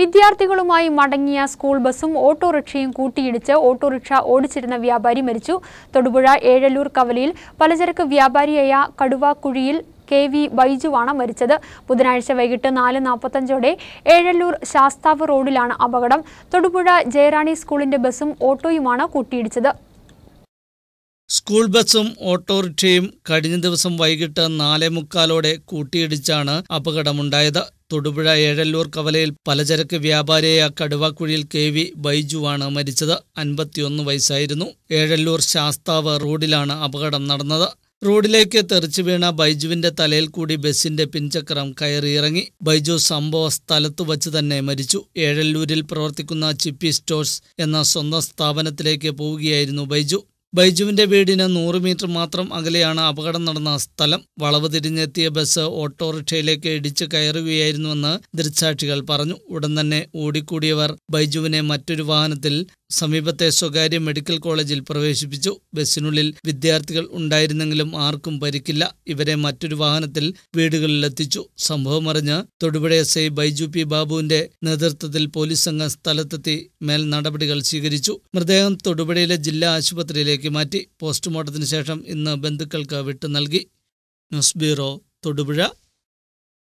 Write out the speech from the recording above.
വിദ്യാർത്ഥികളുമായി മടങ്ങിയ സ്കൂൾ ബസ്സും ഓട്ടോറിക്ഷയും കൂട്ടിയിടിച്ച് ഓട്ടോറിക്ഷ ഓടിച്ചിരുന്ന വ്യാപാരി മരിച്ചു തൊടുപുഴ ഏഴല്ലൂർ കവലയിൽ പലചരക്ക് വ്യാപാരിയായ കടുവാക്കുഴിയിൽ കെ വി ബൈജുവാണ് മരിച്ചത് ബുധനാഴ്ച വൈകിട്ട് നാല് നാൽപ്പത്തഞ്ചോടെ ഏഴല്ലൂർ ശാസ്താവ് റോഡിലാണ് അപകടം തൊടുപുഴ ജയറാണി സ്കൂളിന്റെ ബസ്സും ഓട്ടോയുമാണ് കൂട്ടിയിടിച്ചത് സ്കൂൾ ബസ്സും ഓട്ടോറിക്ഷയും കഴിഞ്ഞ ദിവസം വൈകിട്ട് നാലേ മുക്കാലോടെ കൂട്ടിയിടിച്ചാണ് അപകടമുണ്ടായത് തൊടുപുഴ ഏഴല്ലൂർ കവലയിൽ പലചരക്ക് വ്യാപാരിയായ കടുവാക്കുഴിയിൽ കെ വി ബൈജുവാണ് മരിച്ചത് അൻപത്തിയൊന്ന് വയസ്സായിരുന്നു ഏഴല്ലൂർ ശാസ്താവ് റോഡിലാണ് അപകടം നടന്നത് റോഡിലേക്ക് തെറിച്ചു വീണ ബൈജുവിന്റെ തലയിൽ കൂടി ബസിന്റെ പിൻചക്രം കയറിയിറങ്ങി ബൈജു സംഭവ സ്ഥലത്ത് വച്ച് തന്നെ മരിച്ചു ഏഴല്ലൂരിൽ പ്രവർത്തിക്കുന്ന ചിപ്പി സ്റ്റോഴ്സ് എന്ന സ്വന്തം സ്ഥാപനത്തിലേക്ക് പോവുകയായിരുന്നു ബൈജു ബൈജുവിന്റെ വീടിന് നൂറ് മീറ്റർ മാത്രം അകലെയാണ് അപകടം നടന്ന സ്ഥലം വളവ് തിരിഞ്ഞെത്തിയ ബസ് ഓട്ടോറിക്ഷയിലേക്ക് ഇടിച്ച് കയറുകയായിരുന്നുവെന്ന് ദൃക്സാക്ഷികൾ പറഞ്ഞു ഉടൻ തന്നെ ഓടിക്കൂടിയവർ ബൈജുവിനെ മറ്റൊരു വാഹനത്തിൽ സമീപത്തെ സ്വകാര്യ മെഡിക്കൽ കോളേജിൽ പ്രവേശിപ്പിച്ചു ബസ്സിനുള്ളിൽ വിദ്യാർത്ഥികൾ ഉണ്ടായിരുന്നെങ്കിലും ആർക്കും പരിക്കില്ല ഇവരെ മറ്റൊരു വാഹനത്തിൽ വീടുകളിലെത്തിച്ചു സംഭവം അറിഞ്ഞ് Thodupuzha S I Baiju P ബാബുവിന്റെ നേതൃത്വത്തിൽ പോലീസ് സംഘം സ്ഥലത്തെത്തി മേൽ നടപടികൾ സ്വീകരിച്ചു മൃതദേഹം തൊടുപുഴയിലെ ജില്ലാ ആശുപത്രിയിലേക്ക് മാറ്റി പോസ്റ്റ്മോർട്ടത്തിന് ശേഷം ഇന്ന് ബന്ധുക്കൾക്ക് വിട്ടു നൽകി ന്യൂസ് ബ്യൂറോ തൊടുപുഴ